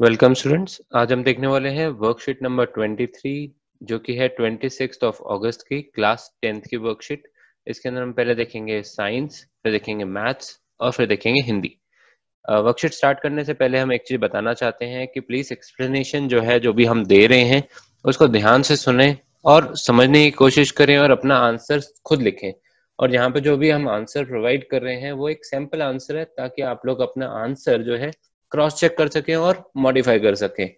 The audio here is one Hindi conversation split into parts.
वेलकम स्टूडेंट्स आज हम देखने वाले हैं वर्कशीट नंबर 23 जो कि है 26 ऑफ अगस्त की क्लास टेंथ की वर्कशीट इसके अंदर हम पहले देखेंगे साइंस फिर देखेंगे मैथ्स और फिर देखेंगे हिंदी वर्कशीट स्टार्ट करने से पहले हम एक चीज बताना चाहते हैं कि प्लीज एक्सप्लेनेशन जो है जो भी हम दे रहे हैं उसको ध्यान से सुने और समझने की कोशिश करें और अपना आंसर खुद लिखें और यहाँ पे जो भी हम आंसर प्रोवाइड कर रहे हैं वो एक सैम्पल आंसर है ताकि आप लोग अपना आंसर जो है क्रॉस चेक कर सकें और मॉडिफाई कर सकें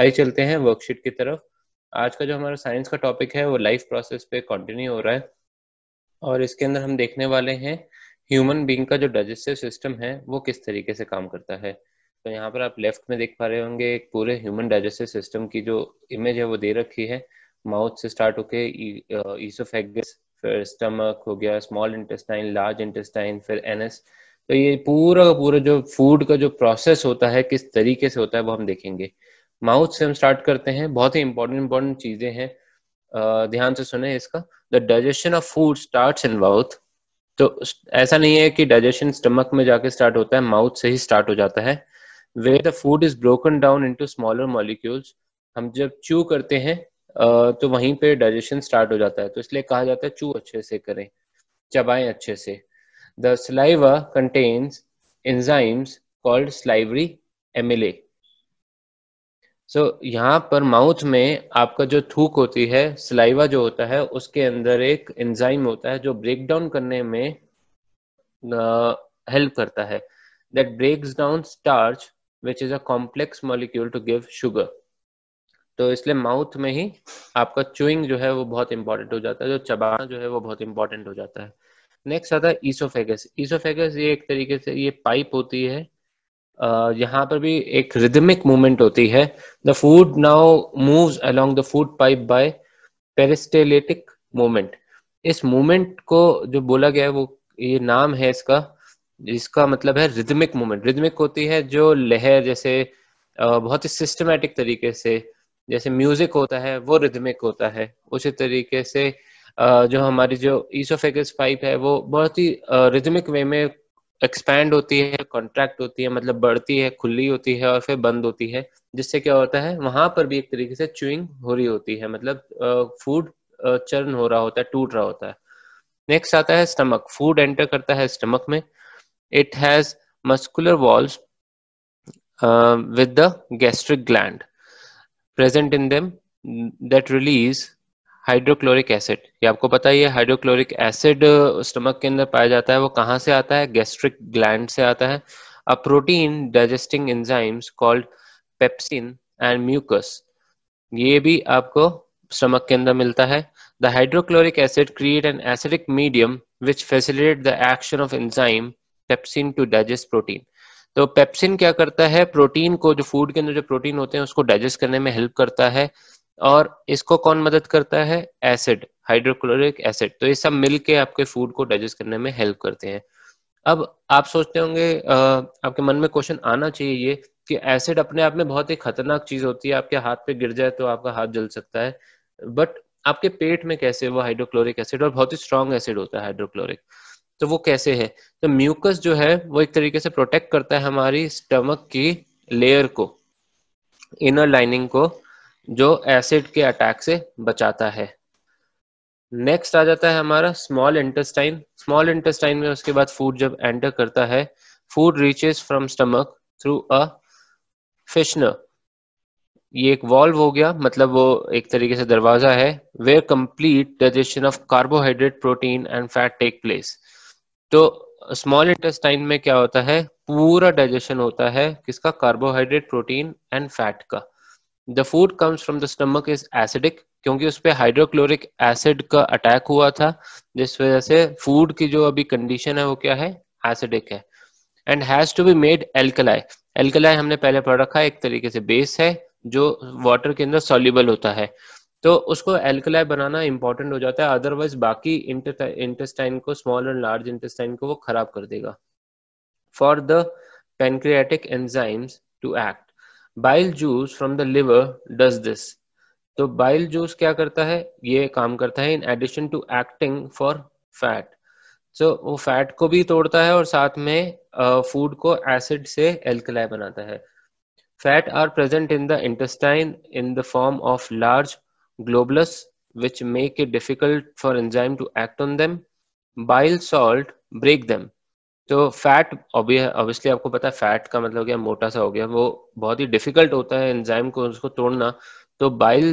आइए चलते हैं वर्कशीट की तरफ आज का जो हमारा साइंस का टॉपिक है वो लाइफ प्रोसेस पे कंटिन्यू हो रहा है और इसके अंदर हम देखने वाले हैं ह्यूमन बींग का जो डाइजेस्टिव सिस्टम है वो किस तरीके से काम करता है तो यहाँ पर आप लेफ्ट में देख पा रहे होंगे एक पूरे ह्यूमन डाइजेस्टिव सिस्टम की जो इमेज है वो दे रखी है माउथ से स्टार्ट होके ईसोफेगस फिर स्टमक हो गया स्मॉल इंटेस्टाइन लार्ज इंटेस्टाइन फिर एनएस तो ये पूरा का पूरा जो फूड का जो प्रोसेस होता है किस तरीके से होता है वो हम देखेंगे माउथ से हम स्टार्ट करते हैं बहुत ही इंपॉर्टेंट इंपॉर्टेंट चीजें हैं ध्यान से सुने इसका the digestion of food start in mouth तो ऐसा नहीं है कि डाइजेशन स्टमक में जाके स्टार्ट होता है माउथ से ही स्टार्ट हो जाता है way the food is broken down into smaller molecules हम जब च्यू करते हैं तो वहीं पे डाइजेशन स्टार्ट हो जाता है तो इसलिए कहा जाता है चू अच्छे से करें चबाएं अच्छे से The saliva contains enzymes called salivary amylase. So so, यहाँ पर माउथ में आपका जो थूक होती है सलाइवा जो होता है उसके अंदर एक एंजाइम होता है जो ब्रेक डाउन करने में हेल्प करता है that breaks down starch which is a complex molecule to give sugar तो इसलिए माउथ में ही आपका चुइंग जो है वो बहुत इंपॉर्टेंट हो जाता है जो चबाना जो है वो बहुत इंपॉर्टेंट हो जाता है नेक्स्ट आता है ईसोफेगस ईसोफेगस ये एक तरीके से ये पाइप होती है यहाँ पर भी एक रिदमिक मूवमेंट होती है the food now moves along the food pipe by peristaltic movement इस मूवमेंट को जो बोला गया है वो ये नाम है इसका इसका मतलब है रिदमिक मूवमेंट रिदमिक होती है जो लहर जैसे बहुत ही सिस्टमेटिक तरीके से जैसे म्यूजिक होता है वो रिदमिक होता है उसी तरीके से जो हमारी जो ईसोफेगस पाइप है वो बहुत ही रिदमिक वे में एक्सपैंड होती है कॉन्ट्रैक्ट होती है मतलब बढ़ती है खुली होती है और फिर बंद होती है जिससे क्या होता है वहां पर भी एक तरीके से चुइंग हो रही होती है मतलब फूड चर्न हो रहा होता है टूट रहा होता है नेक्स्ट आता है स्टमक फूड एंटर करता है स्टमक में it has muscular walls with the gastric gland present in them that release hydrochloric acid ये आपको पता ही है हाइड्रोक्लोरिक एसिड स्टमक के अंदर पाया जाता है वो कहाँ से आता है गैस्ट्रिक ग्लैंड से आता है a protein digesting enzymes called pepsin and mucus ये भी आपको स्टमक के अंदर मिलता है the hydrochloric acid create an acidic medium which facilitate the action of enzyme pepsin to digest protein तो पेप्सिन क्या करता है प्रोटीन को जो फूड के अंदर जो प्रोटीन होते हैं उसको डाइजेस्ट करने में हेल्प करता है और इसको कौन मदद करता है एसिड हाइड्रोक्लोरिक एसिड तो ये सब मिलके आपके फूड को डाइजेस्ट करने में हेल्प करते हैं अब आप सोचते होंगे आपके मन में क्वेश्चन आना चाहिए ये कि एसिड अपने आप में बहुत ही खतरनाक चीज होती है आपके हाथ पे गिर जाए तो आपका हाथ जल सकता है बट आपके पेट में कैसे वो हाइड्रोक्लोरिक एसिड और बहुत ही स्ट्रॉन्ग एसिड होता है हाइड्रोक्लोरिक तो वो कैसे है तो म्यूकस जो है वो एक तरीके से प्रोटेक्ट करता है हमारी स्टमक की लेयर को इनर लाइनिंग को जो एसिड के अटैक से बचाता है नेक्स्ट आ जाता है हमारा स्मॉल इंटेस्टाइन स्मॉल इंटेस्टाइन में उसके बाद फूड जब एंटर करता है food reaches from stomach through a फिशनर ये एक वॉल्व हो गया मतलब वो एक तरीके से दरवाजा है where complete digestion of carbohydrate protein and fat take place तो स्मॉल इंटेस्टाइन में क्या होता है पूरा डाइजेशन होता है किसका कार्बोहाइड्रेट प्रोटीन एंड फैट का the food comes from the stomach is acidic क्योंकि उस पर हाइड्रोक्लोरिक एसिड का अटैक हुआ था जिस वजह से फूड की जो अभी कंडीशन है वो क्या है एसिडिक है and has to be made alkali alkali हमने पहले पढ़ रखा है एक तरीके से बेस है जो वाटर के अंदर सोल्यूबल होता है तो उसको एल्कलाई बनाना इंपॉर्टेंट हो जाता है अदरवाइज बाकी इंटेस्टाइन को स्मॉल एंड लार्ज इंटेस्टाइन को वो खराब कर देगा for the pancreatic enzymes to act bile juice from the liver does this तो बाइल जूस क्या करता है ये काम करता है in addition to acting for fat so वो फैट को भी तोड़ता है और साथ में फूड uh, को एसिड से एल्कलाई बनाता है fat are present in the intestine in the form of large globules which make it difficult for enzyme to act on them bile salt break them तो फैट ऑब्वियसली आपको पता है फैट का मतलब क्या मोटा सा हो गया वो बहुत ही डिफिकल्ट होता है एंजाइम को उसको तोड़ना तो बाइल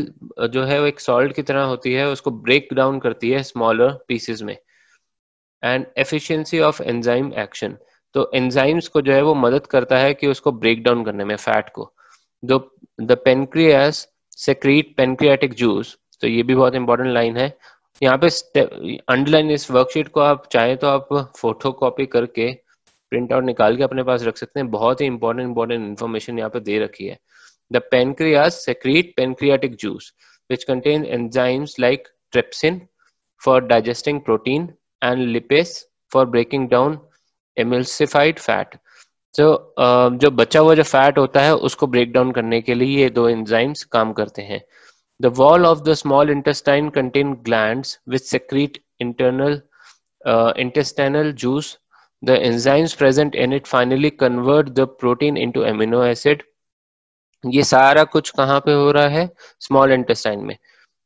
जो है वो एक सॉल्ट की तरह होती है उसको ब्रेक डाउन करती है स्मॉलर पीसेस में and efficiency of enzyme action तो एंजाइम्स को जो है वो मदद करता है कि उसको ब्रेक डाउन करने में फैट को जो the pancreas secrete pancreatic juice तो ये भी बहुत इंपॉर्टेंट लाइन है यहाँ पे अंडरलाइन इस वर्कशीट को आप चाहे तो आप फोटो कॉपी करके प्रिंट आउट निकाल के अपने पास रख सकते हैं बहुत ही इंपॉर्टेंट इंपॉर्टेंट इन्फॉर्मेशन यहाँ पे दे रखी है the pancreas secrete pancreatic juice which contain enzymes like trypsin for digesting protein and lipase for breaking down emulsified fat जो जो बचा हुआ जो फैट होता है उसको ब्रेक डाउन करने के लिए ये दो एंजाइम्स काम करते हैं The wall of the small intestine contain glands which secrete internal uh, intestinal juice. The enzymes present in it finally convert the protein into amino acid. ye sara kuch kahan pe ho raha hai small intestine mein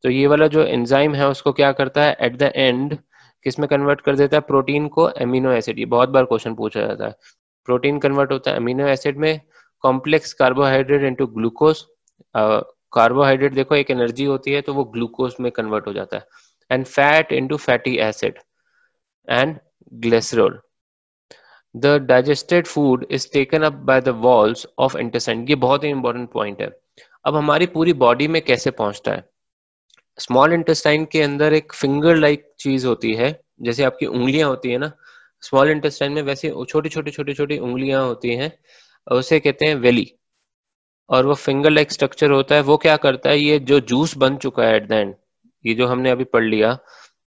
to ye wala jo enzyme hai usko kya karta hai at the end किस में कन्वर्ट कर देता है प्रोटीन को अमीनो एसिड ये बहुत बार क्वेश्चन पूछा जाता है प्रोटीन कन्वर्ट होता है अमीनो एसिड में complex carbohydrate into glucose carbohydrate देखो एक एनर्जी होती है तो वो ग्लूकोज में कन्वर्ट हो जाता है and fat into fatty acid and glycerol the digested food is taken up by the walls of intestine ये बहुत ही इंपॉर्टेंट पॉइंट है अब हमारी पूरी बॉडी में कैसे पहुंचता है स्मॉल इंटेस्टाइन के अंदर एक फिंगर लाइक चीज होती है जैसे आपकी उंगलियां होती है ना स्मॉल इंटेस्टाइन में वैसे छोटी छोटी छोटी छोटी उंगलियां होती हैं उसे कहते हैं वेली और वो फिंगर लाइक स्ट्रक्चर होता है वो क्या करता है ये जो जूस बन चुका है एट द एंड ये जो हमने अभी पढ़ लिया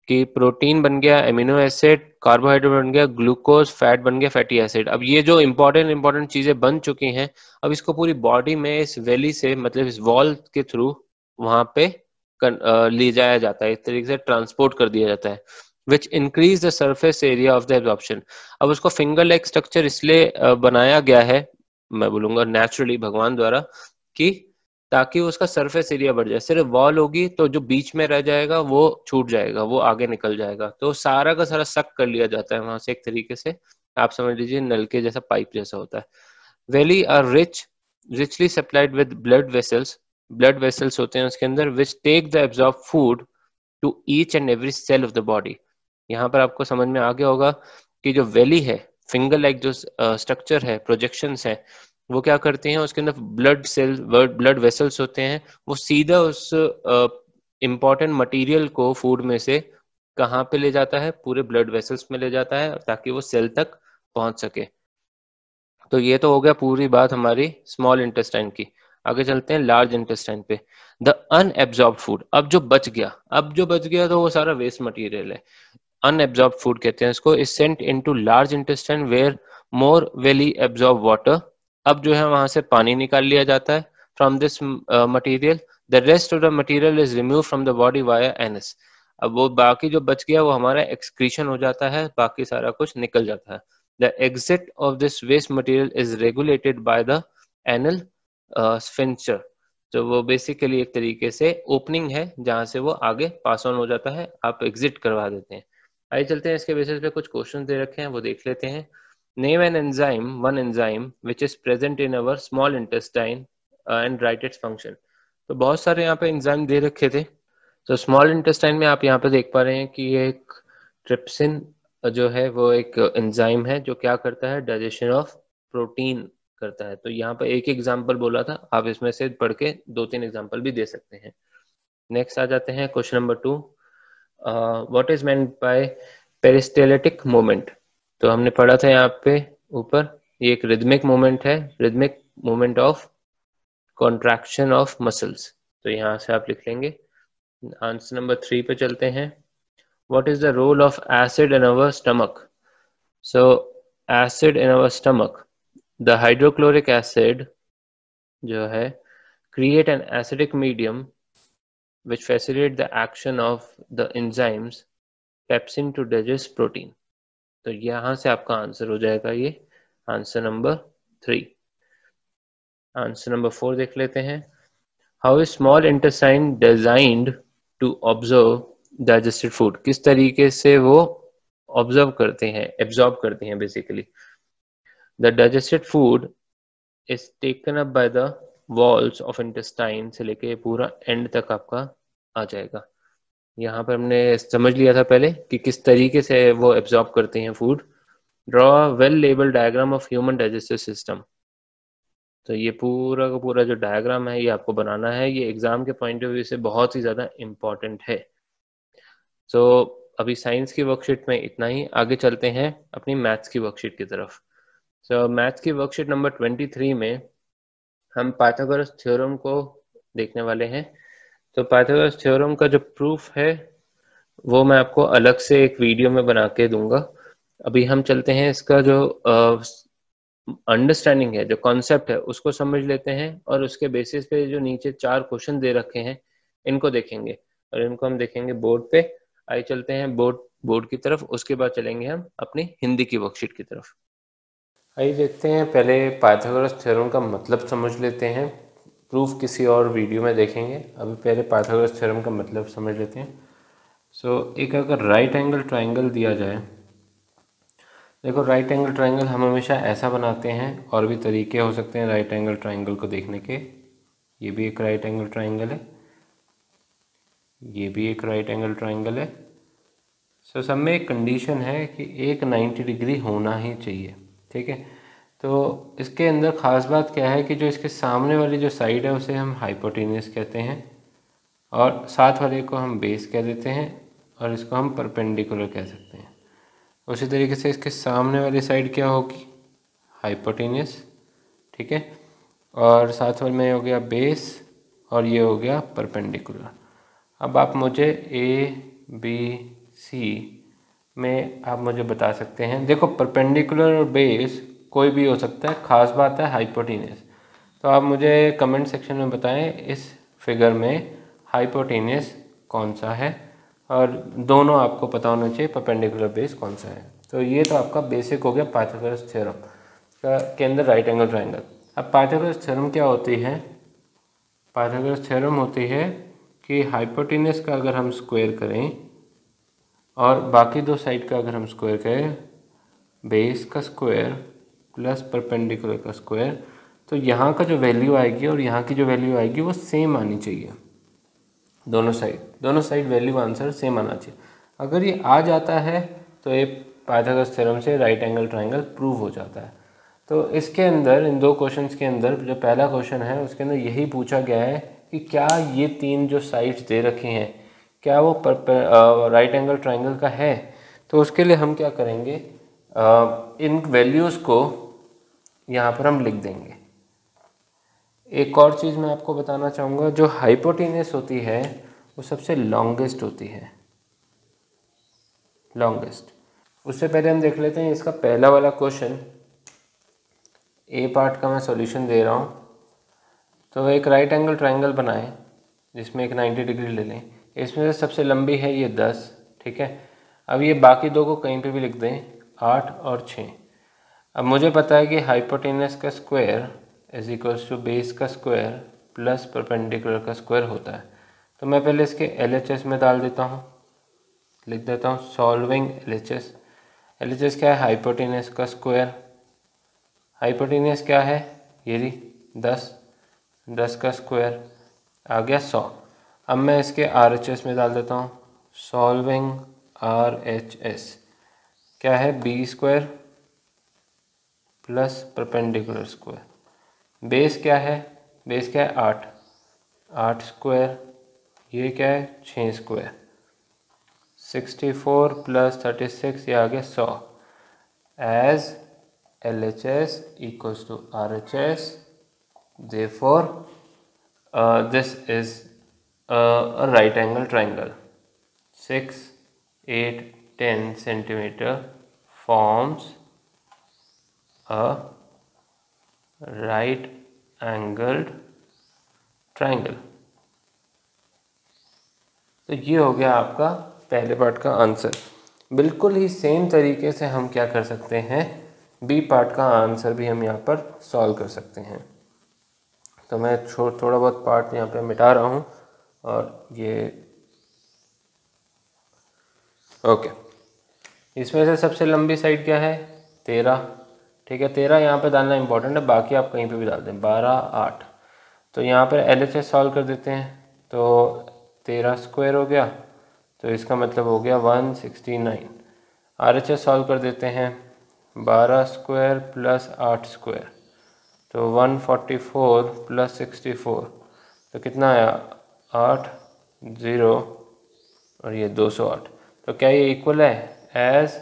कि प्रोटीन बन गया एमिनो एसिड कार्बोहाइड्रेट बन गया ग्लूकोज फैट बन गया फैटी एसिड अब ये जो इम्पोर्टेंट इम्पोर्टेंट चीजें बन चुकी हैं अब इसको पूरी बॉडी में इस वैली से मतलब इस वॉल के थ्रू वहां पे ले जाया जाता है इस तरीके से ट्रांसपोर्ट कर दिया जाता है which increase the surface area of the absorption अब उसको फिंगर लाइक स्ट्रक्चर इसलिए बनाया गया है मैं बोलूंगा नेचुरली भगवान द्वारा कि ताकि उसका सरफेस एरिया बढ़ जाए सिर्फ वॉल होगी तो जो बीच में रह जाएगा वो छूट जाएगा वो आगे निकल जाएगा तो सारा का सारा सक कर लिया जाता है वहां से एक तरीके से आप समझ लीजिए नलके जैसा पाइप जैसा होता है villi are rich richly supplied with blood vessels blood vessels होते हैं उसके अंदर which take the absorb food to each and every cell of the body यहाँ पर आपको समझ में आ गया होगा कि जो वैली है फिंगर लाइक जो स्ट्रक्चर uh, है प्रोजेक्शन है वो क्या करते हैं उसके अंदर ब्लड सेल ब्लड वेसल्स होते हैं वो सीधा उस इम्पॉर्टेंट uh, मटेरियल को फूड में से कहाँ पे ले जाता है पूरे ब्लड वेसल्स में ले जाता है ताकि वो सेल तक पहुंच सके तो ये तो हो गया पूरी बात हमारी स्मॉल इंटेस्टाइन की आगे चलते हैं लार्ज इंटेस्टाइन पे द अनएब्जॉर्ब फूड अब जो बच गया अब जो बच गया तो वो सारा वेस्ट मटीरियल है अनएब्जॉर्ब फूड कहते हैं इसको is sent in to large intestine where more villi absorb water अब जो है वहां से पानी निकाल लिया जाता है from this material the rest of the material is remove from the body via anus अब वो बाकी जो बच गया वो हमारा एक्सक्रीशन हो जाता है बाकी सारा कुछ निकल जाता है the exit of this waste material is regulated by the anal sphincter तो वो बेसिकली एक तरीके से ओपनिंग है जहां से वो आगे पास ऑन हो जाता है आप एग्जिट करवा देते हैं आइए चलते हैं इसके बेसिस पे कुछ क्वेश्चन दे रखे हैं वो देख लेते हैं name an enzyme one enzyme which is present in our small intestine and write its function तो बहुत सारे यहाँ पे एंजाइम दे रखे थे तो स्मॉल इंटेस्टाइन में आप यहाँ पे देख पा रहे हैं कि ये एक ट्रिप्सिन uh, जो है वो एक एंजाइम है जो क्या करता है डाइजेशन ऑफ प्रोटीन करता है तो यहाँ पर एक एग्जाम्पल बोला था आप इसमें से पढ़ के दो तीन एग्जाम्पल भी दे सकते हैं नेक्स्ट आ जाते हैं question number two what is meant by peristaltic movement तो हमने पढ़ा था यहाँ पे ऊपर ये एक रिदमिक मोमेंट है rhythmic movement of contraction of muscles तो यहाँ से आप लिख लेंगे आंसर नंबर थ्री पे चलते हैं what is the role of acid in our stomach so acid in our stomach the hydrochloric acid जो है create an acidic medium which facilitate the action of the enzymes pepsin to digest protein तो यहाँ से आपका आंसर हो जाएगा ये answer number three answer number four देख लेते हैं how is small intestine designed to absorb digested food किस तरीके से वो ऑब्जर्व करते हैं एब्जॉर्ब करते हैं basically the digested food is taken up by the walls of intestine से लेके पूरा एंड तक आपका आ जाएगा यहाँ पर हमने समझ लिया था पहले कि किस तरीके से वो एब्जॉर्ब करते हैं food draw well label diagram of human digestive system तो ये पूरा का पूरा जो डायग्राम है ये आपको बनाना है ये एग्जाम के पॉइंट ऑफ व्यू से बहुत ही ज़्यादा इम्पॉर्टेंट है सो so, अभी साइंस की वर्कशीट में इतना ही आगे चलते हैं अपनी मैथ्स की वर्कशीट की तरफ सो so, मैथ्स की वर्कशीट नंबर ट्वेंटी थ्री में हम पाथागोरस थ्योरम को देखने वाले हैं तो पाथागोरस थ्योरम का जो प्रूफ है वो मैं आपको अलग से एक वीडियो में बना के दूंगा अभी हम चलते हैं इसका जो अंडरस्टैंडिंग है जो कॉन्सेप्ट है उसको समझ लेते हैं और उसके बेसिस पे जो नीचे चार क्वेश्चन दे रखे हैं इनको देखेंगे और इनको हम देखेंगे बोर्ड पे आई चलते हैं बोर्ड बोर्ड की तरफ उसके बाद चलेंगे हम अपनी हिंदी की वर्कशीट की तरफ आइए देखते हैं पहले पाइथागोरस थ्योरम का मतलब समझ लेते हैं प्रूफ किसी और वीडियो में देखेंगे अभी पहले पाइथागोरस थ्योरम का मतलब समझ लेते हैं सो so, एक अगर राइट एंगल ट्राइंगल दिया जाए देखो राइट एंगल ट्राइंगल हम हमेशा ऐसा बनाते हैं और भी तरीके हो सकते हैं राइट एंगल ट्राइंगल को देखने के ये भी एक राइट एंगल ट्राइंगल है ये भी एक राइट एंगल ट्राइंगल है सो so, सब में एक कंडीशन है कि एक नाइन्टी डिग्री होना ही चाहिए ठीक है तो इसके अंदर ख़ास बात क्या है कि जो इसके सामने वाली जो साइड है उसे हम हाइपोटीनियस कहते हैं और साथ वाले को हम बेस कह देते हैं और इसको हम परपेंडिकुलर कह सकते हैं उसी तरीके से इसके सामने वाली साइड क्या होगी हाइपोटीनियस ठीक है और साथ वाले में हो गया बेस और ये हो गया परपेंडिकुलर अब आप मुझे ए बी सी में आप मुझे बता सकते हैं देखो परपेंडिकुलर बेस कोई भी हो सकता है खास बात है हाइपोटीनियस तो आप मुझे कमेंट सेक्शन में बताएं इस फिगर में हाइपोटीनियस कौन सा है और दोनों आपको पता होना चाहिए परपेंडिकुलर बेस कौन सा है तो ये तो आपका बेसिक हो गया पाथोग्रस थ्योरम का के अंदर राइट एंगल ट्राइंगल अब पाथोग्रस थ्योरम क्या होती है पाथोग्रस थ्योरम होती है कि हाइपोटीनियस का अगर हम स्क्वायर करें और बाकी दो साइड का अगर हम स्क्वायर करें बेस का स्क्वायर प्लस परपेंडिकुलर का स्क्वायर तो यहाँ का जो वैल्यू आएगी और यहाँ की जो वैल्यू आएगी वो सेम आनी चाहिए दोनों साइड दोनों साइड वैल्यू आंसर सेम आना चाहिए अगर ये आ जाता है तो ये पाइथागोरस थ्योरम से राइट एंगल ट्राइंगल प्रूव हो जाता है तो इसके अंदर इन दो क्वेश्चंस के अंदर जो पहला क्वेश्चन है उसके अंदर यही पूछा गया है कि क्या ये तीन जो साइड्स दे रखी हैं क्या वो राइट एंगल ट्राइंगल का है तो उसके लिए हम क्या करेंगे आ, इन वैल्यूज़ को यहाँ पर हम लिख देंगे एक और चीज़ मैं आपको बताना चाहूँगा जो हाइपोटीनियस होती है वो सबसे लॉन्गेस्ट होती है लॉन्गेस्ट उससे पहले हम देख लेते हैं इसका पहला वाला क्वेश्चन ए पार्ट का मैं सॉल्यूशन दे रहा हूँ तो एक राइट एंगल ट्राइंगल बनाएं जिसमें एक 90 डिग्री ले लें इसमें से सबसे लंबी है ये दस ठीक है अब ये बाकी दो को कहीं पे भी लिख दें आठ और छः अब मुझे पता है कि हाइपोटेनस का square is equals to base का स्क्वायर प्लस परपेंडिकुलर का स्क्वायर होता है तो मैं पहले इसके एल में डाल देता हूँ लिख देता हूँ solving L H S L H S क्या है हाइपोटेनस का स्क्वायर हाइपोटेनस क्या है ये जी दस दस का स्क्वायर आ गया सौ अब मैं इसके आर एच एस में डाल देता हूँ सॉल्विंग आर एच एस क्या है B square plus perpendicular square base क्या है बेस क्या है आठ आठ स्क्वायर ये क्या है छः square sixty four plus thirty six ये आ गया सौ as L H S equals to R H S therefore this is a right angle triangle 6 8 10 centimeter forms a right angled triangle तो ये हो गया आपका पहले पार्ट का आंसर बिल्कुल ही सेम तरीके से हम क्या कर सकते हैं बी पार्ट का आंसर भी हम यहाँ पर सॉल्व कर सकते हैं तो मैं थोड़ा बहुत पार्ट यहाँ पे मिटा रहा हूँ और ये ओके इसमें से सबसे लंबी साइड क्या है तेरह ठीक है तेरह यहाँ पे डालना इंपॉर्टेंट है बाकी आप कहीं पे भी डाल दें बारह आठ तो यहाँ पर एल एच एस सॉल्व कर देते हैं तो तेरह स्क्वायर हो गया तो इसका मतलब हो गया one sixty nine R H S solve कर देते हैं बारह स्क्वायर प्लस आठ स्क्वायर तो one forty four plus sixty four तो कितना आया आठ ज़ीरो और ये दो सौ आठ तो क्या ये इक्वल है as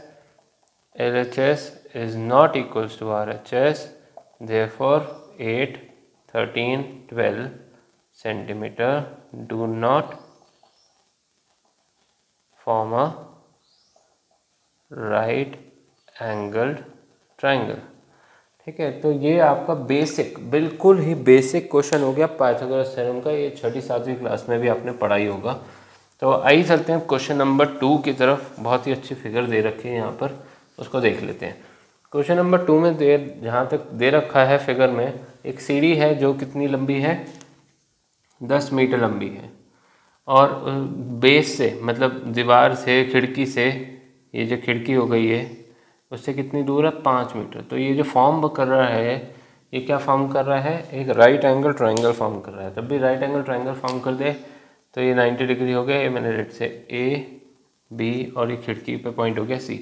L H S is not equal to R H S therefore eight thirteen twelve centimetre do not form a right angled triangle ठीक है तो ये आपका बेसिक बिल्कुल ही बेसिक क्वेश्चन हो गया पाइथागोरस थ्योरम का ये छठी सातवीं क्लास में भी आपने पढ़ाई होगा तो आई चलते हैं क्वेश्चन नंबर टू की तरफ बहुत ही अच्छी फिगर दे रखी है यहाँ पर उसको देख लेते हैं क्वेश्चन नंबर टू में दे जहाँ तक दे रखा है फिगर में एक सीढ़ी है जो कितनी लंबी है दस मीटर लंबी है और बेस से मतलब दीवार से खिड़की से ये जो खिड़की हो गई है उससे कितनी दूर है पाँच मीटर तो ये जो फॉर्म कर रहा है ये क्या फॉर्म कर रहा है एक राइट एंगल ट्राइंगल फॉर्म कर रहा है जब भी राइट एंगल ट्राइंगल फॉर्म कर दे तो ये नाइन्टी डिग्री हो गया ये मैंने रेड से ए बी और ये खिड़की पे पॉइंट हो गया सी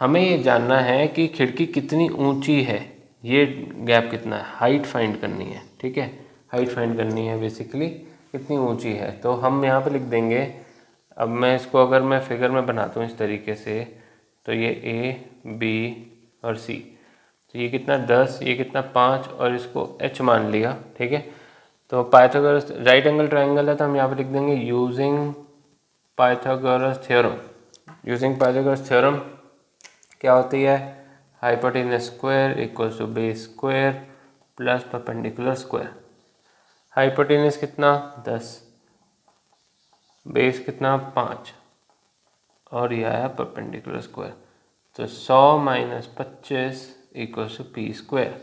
हमें ये जानना है कि खिड़की कितनी ऊंची है ये गैप कितना है हाइट फाइंड करनी है ठीक है हाइट फाइंड करनी है बेसिकली कितनी ऊंची है तो हम यहाँ पे लिख देंगे अब मैं इसको अगर मैं फिगर में बनाता हूँ इस तरीके से तो ये ए बी और सी तो ये कितना दस ये कितना पाँच और इसको एच मान लिया ठीक है तो पाइथागोरस राइट एंगल ट्राइंगल है तो हम यहाँ पे लिख देंगे using Pythagoras theorem using Pythagoras theorem क्या होती है hypotenuse square equals to B square plus perpendicular square hypotenuse कितना दस बेस कितना पाँच और यह आया परपेंडिकुलर स्क्वायर तो सौ माइनस पच्चीस इक्व टू पी स्क्वायर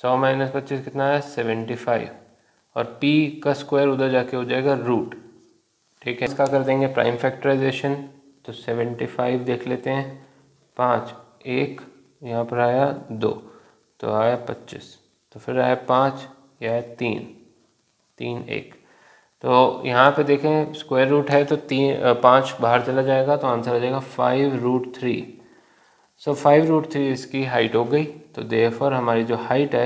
सौ माइनस पच्चीस कितना है सेवेंटी फाइव और पी का स्क्वायर उधर जाके हो जाएगा रूट ठीक है इसका कर देंगे प्राइम फैक्टराइजेशन तो सेवेंटी फाइव देख लेते हैं पाँच एक यहाँ पर आया दो तो आया पच्चीस तो फिर आया पाँच या है तीन तीन एक तो यहाँ पे देखें स्क्वायर रूट है तो तीन पाँच बाहर चला जाएगा तो आंसर आ जाएगा five root three so five root three इसकी हाइट हो गई तो देफर हमारी जो हाइट है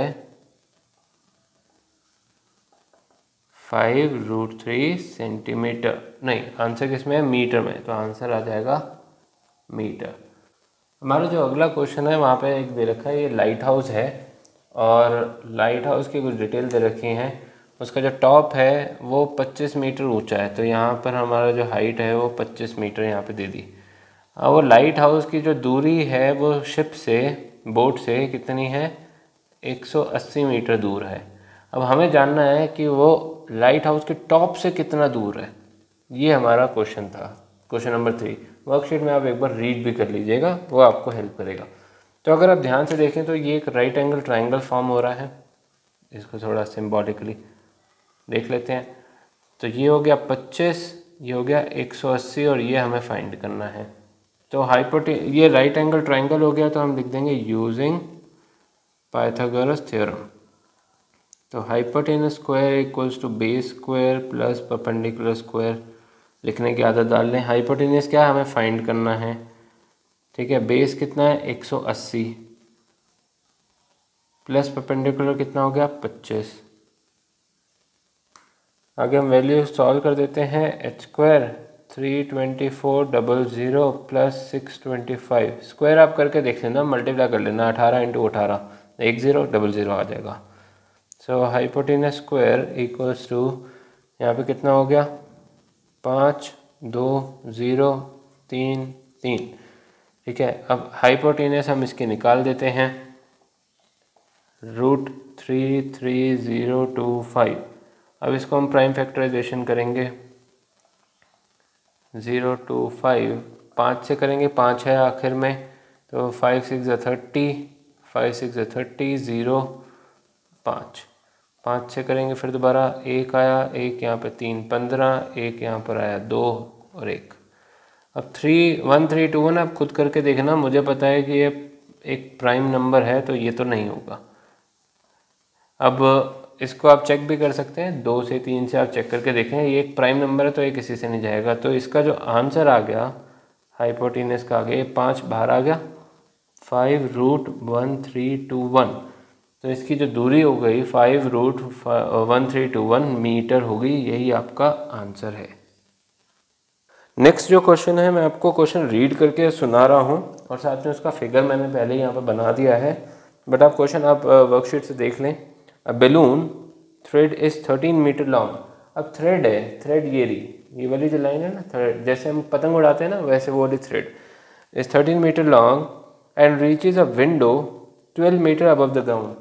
फाइव रूट थ्री सेंटीमीटर नहीं आंसर किस में है मीटर में तो आंसर आ जाएगा मीटर हमारा जो अगला क्वेश्चन है वहाँ पे एक दे रखा है ये लाइट हाउस है और लाइट हाउस की कुछ डिटेल दे रखी हैं उसका जो टॉप है वो 25 मीटर ऊंचा है तो यहाँ पर हमारा जो हाइट है वो 25 मीटर यहाँ पे दे दी हाँ, वो लाइट हाउस की जो दूरी है वो शिप से बोट से कितनी है 180 मीटर दूर है अब हमें जानना है कि वो लाइट हाउस के टॉप से कितना दूर है ये हमारा क्वेश्चन था क्वेश्चन नंबर थ्री वर्कशीट में आप एक बार रीड भी कर लीजिएगा वो आपको हेल्प करेगा तो अगर आप ध्यान से देखें तो ये एक राइट एंगल ट्राइंगल फॉर्म हो रहा है इसको थोड़ा सिम्बॉलिकली देख लेते हैं तो ये हो गया पच्चीस ये हो गया 180 और ये हमें फाइंड करना है तो हाइपोटे ये राइट एंगल ट्राइंगल हो गया तो हम लिख देंगे यूजिंग पाइथागोरस थ्योरम तो hypotenuse square equals to base square plus perpendicular square लिखने की आदत डाल लें हाइपोटेनियस क्या है हमें फाइंड करना है ठीक है बेस कितना है 180 प्लस परपेंडिकुलर कितना हो गया 25 आगे हम वैल्यू सॉल्व कर देते हैं H square three twenty four double zero plus six twenty five square आप करके देख लेना मल्टीप्लाई कर लेना अठारह इंटू अठारह एक ज़ीरो डबल ज़ीरो आ जाएगा so hypotenuse square equals to यहाँ पे कितना हो गया पाँच दो ज़ीरो तीन तीन ठीक है अब हाइपोटीनस हम इसके निकाल देते हैं root three three zero two five अब इसको हम प्राइम फैक्टराइजेशन करेंगे ज़ीरो टू फाइव पाँच से करेंगे पाँच है आखिर में तो फाइव सिक्स ज़ा थर्टी फाइव सिक्स ज़ा थर्टी ज़ीरो पाँच पाँच से करेंगे फिर दोबारा एक आया एक यहाँ पर तीन पंद्रह एक यहाँ पर आया दो और एक अब three one three two one आप खुद करके देखना मुझे पता है कि ये एक प्राइम नंबर है तो ये तो नहीं होगा अब इसको आप चेक भी कर सकते हैं दो से तीन से आप चेक करके देखें ये एक प्राइम नंबर है तो ये किसी से नहीं जाएगा तो इसका जो आंसर आ गया हाइपोटीनस का आ गया ये पाँच बाहर आ गया five root one three two one तो इसकी जो दूरी हो गई five root one three two one metre होगी यही आपका आंसर है नेक्स्ट जो क्वेश्चन है मैं आपको क्वेश्चन रीड करके सुना रहा हूँ और साथ में उसका फिगर मैंने पहले यहाँ पर बना दिया है बट आप क्वेश्चन आप वर्कशीट से देख लें a balloon thread is thirteen metre long अब थ्रेड है थ्रेड गेरी ये वाली जो लाइन है ना थ्रेड जैसे हम पतंग उड़ाते हैं ना वैसे वो वाली thread is thirteen metre long and reach is a window twelve metre above the ground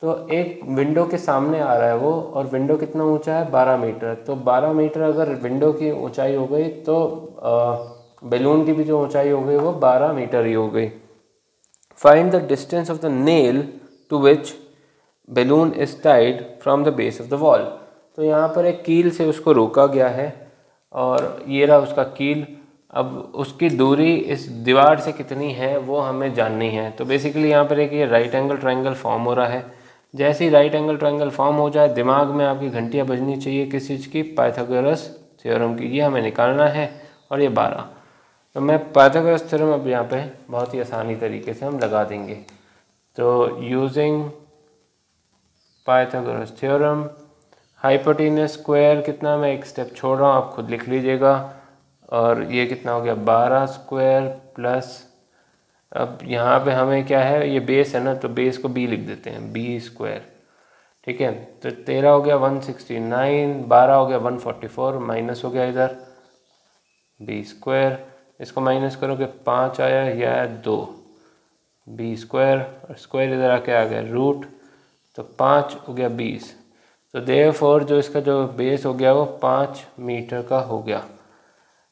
तो एक विंडो के सामने आ रहा है वो और विंडो कितना ऊंचा है बारह मीटर तो बारह मीटर अगर विंडो की ऊंचाई हो गई तो बैलून की भी जो ऊंचाई हो गई वो बारह मीटर ही हो गई find the distance of the nail to which balloon is tied from the base of the wall तो यहाँ पर एक कील से उसको रोका गया है और ये रहा उसका कील अब उसकी दूरी इस दीवार से कितनी है वो हमें जाननी है तो बेसिकली यहाँ पर एक ये राइट एंगल ट्राइंगल फॉर्म हो रहा है जैसे ही राइट एंगल ट्राइंगल फॉर्म हो जाए दिमाग में आपकी घंटियाँ बजनी चाहिए किस चीज़ की पाइथागोरस थ्योरम की ये हमें निकालना है और ये बारह तो मैं पाइथागोरस थ्योरम अब यहाँ पे बहुत ही आसानी तरीके से हम लगा देंगे तो using Pythagoras theorem hypotenuse square कितना मैं एक स्टेप छोड़ रहा हूँ आप खुद लिख लीजिएगा और ये कितना हो गया बारह स्क्वायर प्लस अब यहाँ पे हमें क्या है ये बेस है ना तो बेस को बी लिख देते हैं बी स्क्वायर ठीक है तो तेरह हो गया वन सिक्सटी नाइन बारह हो गया वन फोर्टी फोर माइनस हो गया इधर बी स्क्वायर इसको माइनस करोगे पाँच आया या आया दो बी स्क्वायर और स्क्वायर इधर आके आ गया रूट तो पाँच हो गया बीस तो देव फोर जो इसका जो बेस हो गया वो पाँच मीटर का हो गया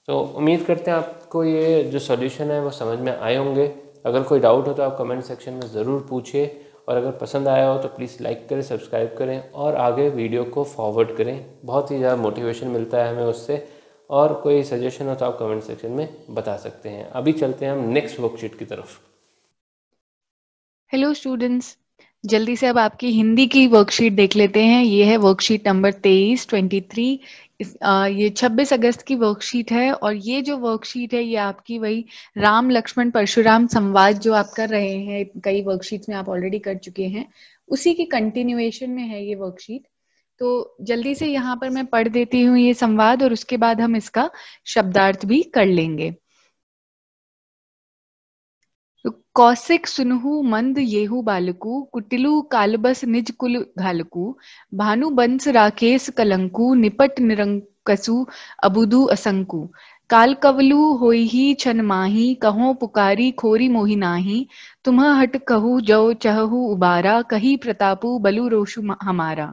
तो उम्मीद करते हैं आपको ये जो सॉल्यूशन है वो समझ में आए होंगे अगर कोई डाउट हो तो आप कमेंट सेक्शन में ज़रूर पूछिए और अगर पसंद आया हो तो प्लीज़ लाइक करें सब्सक्राइब करें और आगे वीडियो को फॉरवर्ड करें बहुत ही ज़्यादा मोटिवेशन मिलता है हमें उससे और कोई सजेशन हो तो आप कमेंट सेक्शन में बता सकते हैं अभी चलते हैं हम नेक्स्ट वर्कशीट की तरफ हेलो स्टूडेंट्स जल्दी से अब आपकी हिंदी की वर्कशीट देख लेते हैं ये है वर्कशीट नंबर तेईस ट्वेंटी थ्री ये छब्बीस अगस्त की वर्कशीट है और ये जो वर्कशीट है ये आपकी वही राम लक्ष्मण परशुराम संवाद जो आप कर रहे हैं कई वर्कशीट में आप ऑलरेडी कर चुके हैं उसी की कंटिन्यूएशन में है ये वर्कशीट तो जल्दी से यहाँ पर मैं पढ़ देती हूँ ये संवाद और उसके बाद हम इसका शब्दार्थ भी कर लेंगे तो कौशिक सुनहु मंद येहु बालकु कुटिलु कालबस निज कुल घालकु भानु बंस राकेश कलंकु निपट निरंकसु अबुदु असंकु काल कवलु होई ही छन माही कहो पुकारी खोरी मोहिनाही नाही तुम्ह हट कहु जो चहु उबारा कही प्रतापु बलु रोशु हमारा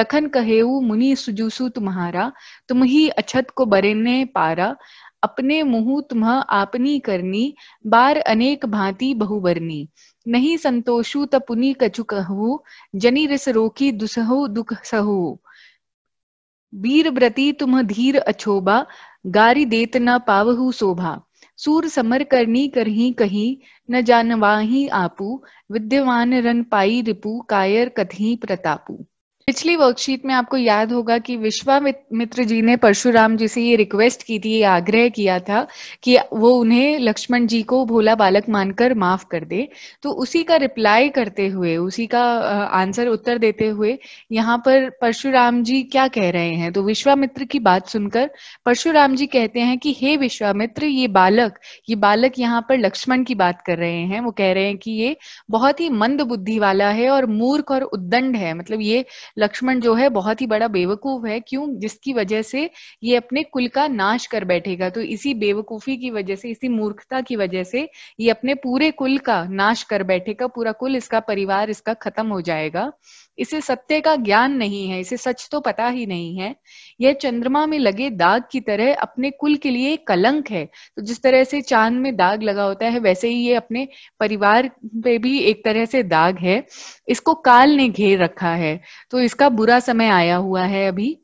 लखन कहेउ मुनि सुजुसु तुम्हारा तुम ही अछत को बरेने पारा अपने मुहूत मह आपनी करनी बार अनेक भांति बहुबरनी नहीं संतोषु तपुनि कछु कहु जनी रिस रोकी दुसहु दुख सहु वीर व्रती तुम धीर अछोबा गारी देत न पावहु शोभा सूर समर करनी करही कही न जानवाही आपू विद्यवान रन पाई रिपु कायर कथी प्रतापू पिछली वर्कशीट में आपको याद होगा कि विश्वामित्र जी ने परशुराम जी से ये रिक्वेस्ट की थी ये आग्रह किया था कि वो उन्हें लक्ष्मण जी को भोला बालक मानकर माफ कर दे तो उसी का रिप्लाई करते हुए उसी का आंसर उत्तर देते हुए यहाँ पर परशुराम जी क्या कह रहे हैं तो विश्वामित्र की बात सुनकर परशुराम जी कहते हैं कि हे विश्वामित्र ये बालक ये बालक यहाँ पर लक्ष्मण की बात कर रहे हैं वो कह रहे हैं कि ये बहुत ही मंद बुद्धि वाला है और मूर्ख और उद्दंड है मतलब ये लक्ष्मण जो है बहुत ही बड़ा बेवकूफ है क्यों जिसकी वजह से ये अपने कुल का नाश कर बैठेगा तो इसी बेवकूफी की वजह से इसी मूर्खता की वजह से ये अपने पूरे कुल का नाश कर बैठेगा पूरा कुल इसका परिवार इसका खत्म हो जाएगा इसे सत्य का ज्ञान नहीं है इसे सच तो पता ही नहीं है यह चंद्रमा में लगे दाग की तरह अपने कुल के लिए कलंक है तो जिस तरह से चांद में दाग लगा होता है वैसे ही ये अपने परिवार पे भी एक तरह से दाग है इसको काल ने घेर रखा है तो इसका बुरा समय आया हुआ है अभी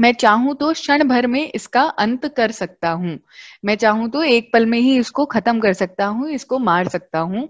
मैं चाहूं तो क्षण भर में इसका अंत कर सकता हूं मैं चाहूं तो एक पल में ही इसको खत्म कर सकता हूं इसको मार सकता हूं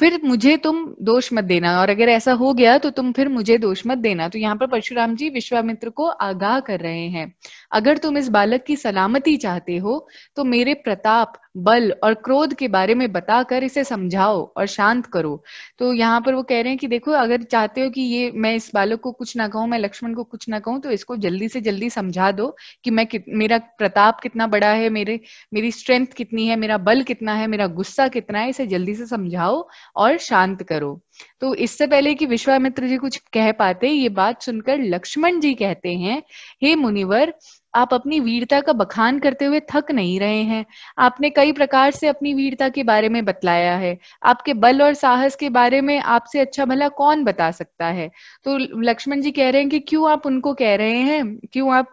फिर मुझे तुम दोष मत देना और अगर ऐसा हो गया तो तुम फिर मुझे दोष मत देना तो यहाँ पर परशुराम जी विश्वामित्र को आगाह कर रहे हैं अगर तुम इस बालक की सलामती चाहते हो तो मेरे प्रताप बल और क्रोध के बारे में बताकर इसे समझाओ और शांत करो तो यहाँ पर वो कह रहे हैं कि देखो अगर चाहते हो कि ये मैं इस बालक को कुछ ना कहूं मैं लक्ष्मण को कुछ ना कहूँ तो इसको जल्दी से जल्दी समझा दो कि मैं कि, मेरा प्रताप कितना बड़ा है मेरे मेरी स्ट्रेंथ कितनी है मेरा बल कितना है मेरा गुस्सा कितना है इसे जल्दी से समझाओ और शांत करो तो इससे पहले कि विश्वामित्र जी कुछ कह पाते ये बात सुनकर लक्ष्मण जी कहते हैं हे मुनिवर आप अपनी वीरता का बखान करते हुए थक नहीं रहे हैं आपने कई प्रकार से अपनी वीरता के बारे में बतलाया है आपके बल और साहस के बारे में आपसे अच्छा भला कौन बता सकता है तो लक्ष्मण जी कह रहे हैं कि क्यों आप उनको कह रहे हैं क्यों आप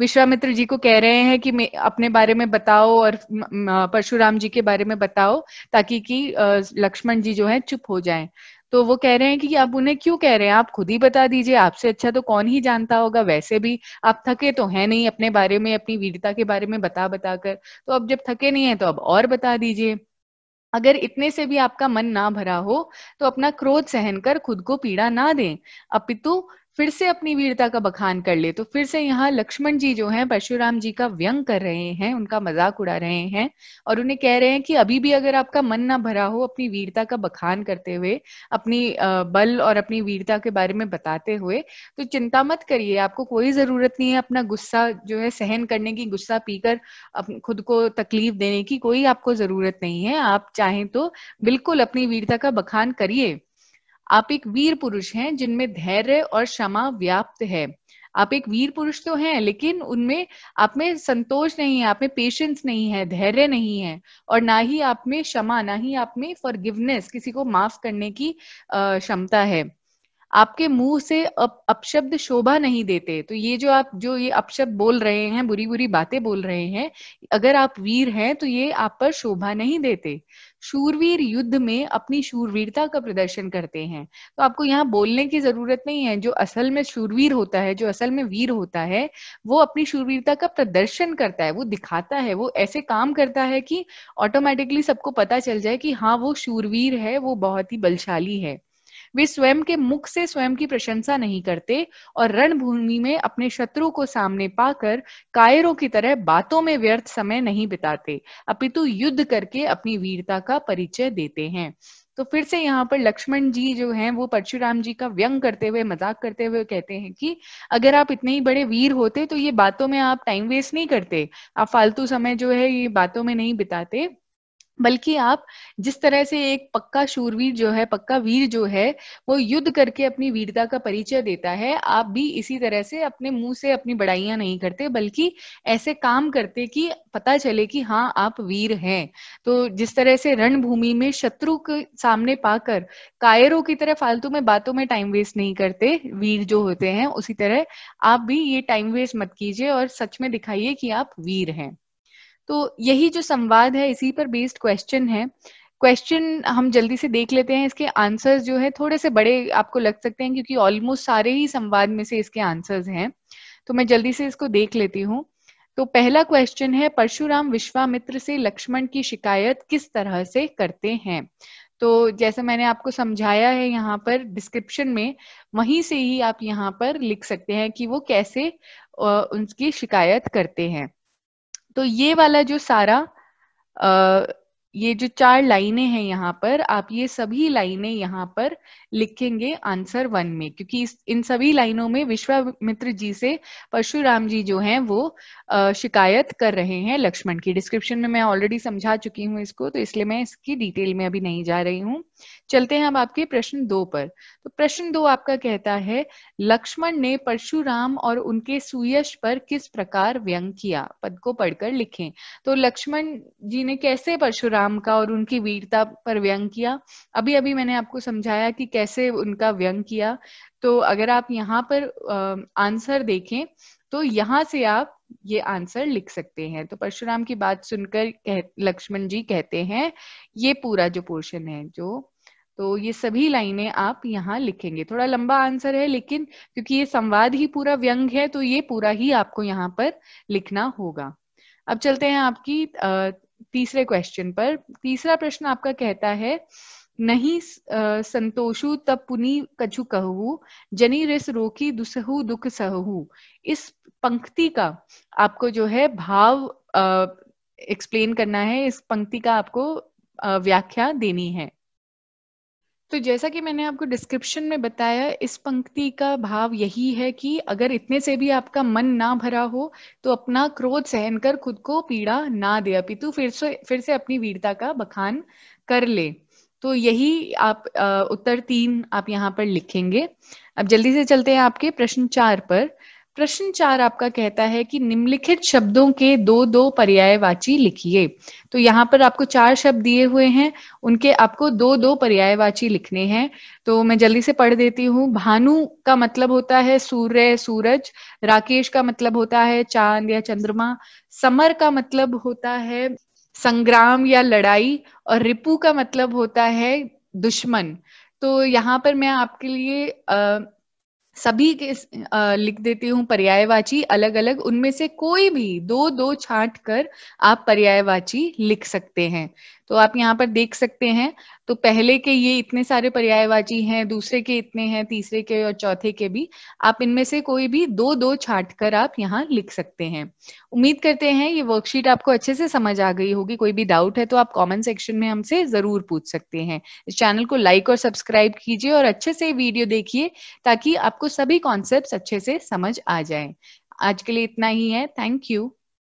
विश्वामित्र जी को कह रहे हैं कि अपने बारे में बताओ और परशुराम जी के बारे में बताओ ताकि कि लक्ष्मण जी जो है चुप हो जाए तो वो कह रहे हैं कि आप उन्हें क्यों कह रहे हैं आप खुद ही बता दीजिए आपसे अच्छा तो कौन ही जानता होगा वैसे भी आप थके तो हैं नहीं अपने बारे में अपनी वीरता के बारे में बता बता कर तो अब जब थके नहीं है तो अब और बता दीजिए अगर इतने से भी आपका मन ना भरा हो तो अपना क्रोध सहन कर खुद को पीड़ा ना दें अपितु फिर से अपनी वीरता का बखान कर ले तो फिर से यहाँ लक्ष्मण जी जो हैं परशुराम जी का व्यंग कर रहे हैं उनका मजाक उड़ा रहे हैं और उन्हें कह रहे हैं कि अभी भी अगर आपका मन ना भरा हो अपनी वीरता का बखान करते हुए अपनी बल और अपनी वीरता के बारे में बताते हुए तो चिंता मत करिए आपको कोई जरूरत नहीं है अपना गुस्सा जो है सहन करने की गुस्सा पीकर खुद को तकलीफ देने की कोई आपको जरूरत नहीं है आप चाहें तो बिल्कुल अपनी वीरता का बखान करिए आप एक वीर पुरुष हैं जिनमें धैर्य और क्षमा व्याप्त है आप एक वीर पुरुष तो हैं लेकिन उनमें आप में संतोष नहीं है आप में पेशेंस नहीं है धैर्य नहीं है और ना ही आप में क्षमा ना ही आप में फॉरगिवनेस किसी को माफ करने की क्षमता है आपके मुंह से अप, अपशब्द शोभा नहीं देते तो ये जो आप जो ये अपशब्द बोल रहे हैं बुरी बुरी बातें बोल रहे हैं अगर आप वीर हैं तो ये आप पर शोभा नहीं देते शूरवीर युद्ध में अपनी शूरवीरता का प्रदर्शन करते हैं तो आपको यहाँ बोलने की जरूरत नहीं है जो असल में शूरवीर होता है जो असल में वीर होता है वो अपनी शूरवीरता का प्रदर्शन करता है वो दिखाता है वो ऐसे काम करता है कि ऑटोमेटिकली सबको पता चल जाए कि हाँ वो शूरवीर है वो बहुत ही बलशाली है वे स्वयं के मुख से स्वयं की प्रशंसा नहीं करते और रणभूमि में अपने शत्रु को सामने पाकर कायरों की तरह बातों में व्यर्थ समय नहीं बिताते अपितु युद्ध करके अपनी वीरता का परिचय देते हैं तो फिर से यहाँ पर लक्ष्मण जी जो हैं वो परशुराम जी का व्यंग करते हुए मजाक करते हुए कहते हैं कि अगर आप इतने ही बड़े वीर होते तो ये बातों में आप टाइम वेस्ट नहीं करते आप फालतू समय जो है ये बातों में नहीं बिताते बल्कि आप जिस तरह से एक पक्का शूरवीर जो है पक्का वीर जो है वो युद्ध करके अपनी वीरता का परिचय देता है आप भी इसी तरह से अपने मुंह से अपनी बड़ाइयां नहीं करते बल्कि ऐसे काम करते कि पता चले कि हाँ आप वीर हैं तो जिस तरह से रणभूमि में शत्रु के सामने पाकर कायरों की तरह फालतू में बातों में टाइम वेस्ट नहीं करते वीर जो होते हैं उसी तरह आप भी ये टाइम वेस्ट मत कीजिए और सच में दिखाइए कि आप वीर हैं तो यही जो संवाद है इसी पर बेस्ड क्वेश्चन है क्वेश्चन हम जल्दी से देख लेते हैं इसके आंसर्स जो है थोड़े से बड़े आपको लग सकते हैं क्योंकि ऑलमोस्ट सारे ही संवाद में से इसके आंसर्स हैं तो मैं जल्दी से इसको देख लेती हूँ तो पहला क्वेश्चन है परशुराम विश्वामित्र से लक्ष्मण की शिकायत किस तरह से करते हैं तो जैसे मैंने आपको समझाया है यहाँ पर डिस्क्रिप्शन में वहीं से ही आप यहाँ पर लिख सकते हैं कि वो कैसे उनकी शिकायत करते हैं तो ये वाला जो सारा आ, ये जो चार लाइनें हैं यहाँ पर आप ये सभी लाइनें यहाँ पर लिखेंगे आंसर वन में क्योंकि इस, इन सभी लाइनों में विश्वामित्र जी से परशुराम जी जो हैं वो आ, शिकायत कर रहे हैं लक्ष्मण की डिस्क्रिप्शन में मैं ऑलरेडी समझा चुकी हूँ इसको तो इसलिए मैं इसकी डिटेल में अभी नहीं जा रही हूँ चलते हैं हम आपके प्रश्न दो पर तो प्रश्न दो आपका कहता है लक्ष्मण ने परशुराम और उनके सुयश पर किस प्रकार व्यंग किया पद को पढ़कर लिखें तो लक्ष्मण जी ने कैसे परशुराम का और उनकी वीरता पर व्यंग किया अभी अभी मैंने आपको समझाया कि कैसे उनका व्यंग किया तो अगर आप यहाँ पर आंसर देखें तो यहां से आप ये आंसर लिख सकते हैं तो परशुराम की बात सुनकर कह लक्ष्मण जी कहते हैं ये पूरा जो पोर्शन है जो तो ये सभी लाइनें आप यहाँ लिखेंगे थोड़ा लंबा आंसर है लेकिन क्योंकि ये संवाद ही पूरा व्यंग है तो ये पूरा ही आपको यहाँ पर लिखना होगा अब चलते हैं आपकी तीसरे क्वेश्चन पर तीसरा प्रश्न आपका कहता है नहीं संतोषु तब पुनि कछु कहु जनी रिस रोकी दुसहु दुख सहु इस पंक्ति का आपको जो है भाव एक्सप्लेन करना है इस पंक्ति का आपको व्याख्या देनी है तो जैसा कि मैंने आपको डिस्क्रिप्शन में बताया इस पंक्ति का भाव यही है कि अगर इतने से भी आपका मन ना भरा हो तो अपना क्रोध सहन कर खुद को पीड़ा ना दे अपितु फिर से फिर से अपनी वीरता का बखान कर ले तो यही आप उत्तर तीन आप यहाँ पर लिखेंगे अब जल्दी से चलते हैं आपके प्रश्न चार पर प्रश्न चार आपका कहता है कि निम्नलिखित शब्दों के दो दो पर्यायवाची लिखिए तो यहाँ पर आपको चार शब्द दिए हुए हैं उनके आपको दो दो पर्यायवाची लिखने हैं तो मैं जल्दी से पढ़ देती हूँ भानु का मतलब होता है सूर्य सूरज राकेश का मतलब होता है चांद या चंद्रमा समर का मतलब होता है संग्राम या लड़ाई और रिपु का मतलब होता है दुश्मन तो यहाँ पर मैं आपके लिए सभी के लिख देती हूँ पर्यायवाची अलग अलग उनमें से कोई भी दो दो छांट कर आप पर्यायवाची लिख सकते हैं तो आप यहाँ पर देख सकते हैं तो पहले के ये इतने सारे पर्यायवाची हैं दूसरे के इतने हैं तीसरे के और चौथे के भी आप इनमें से कोई भी दो दो छांट कर आप यहाँ लिख सकते हैं उम्मीद करते हैं ये वर्कशीट आपको अच्छे से समझ आ गई होगी कोई भी डाउट है तो आप कॉमेंट सेक्शन में हमसे जरूर पूछ सकते हैं इस चैनल को लाइक और सब्सक्राइब कीजिए और अच्छे से वीडियो देखिए ताकि आपको आपको सभी कॉन्सेप्ट अच्छे से समझ आ जाए आज के लिए इतना ही है थैंक यू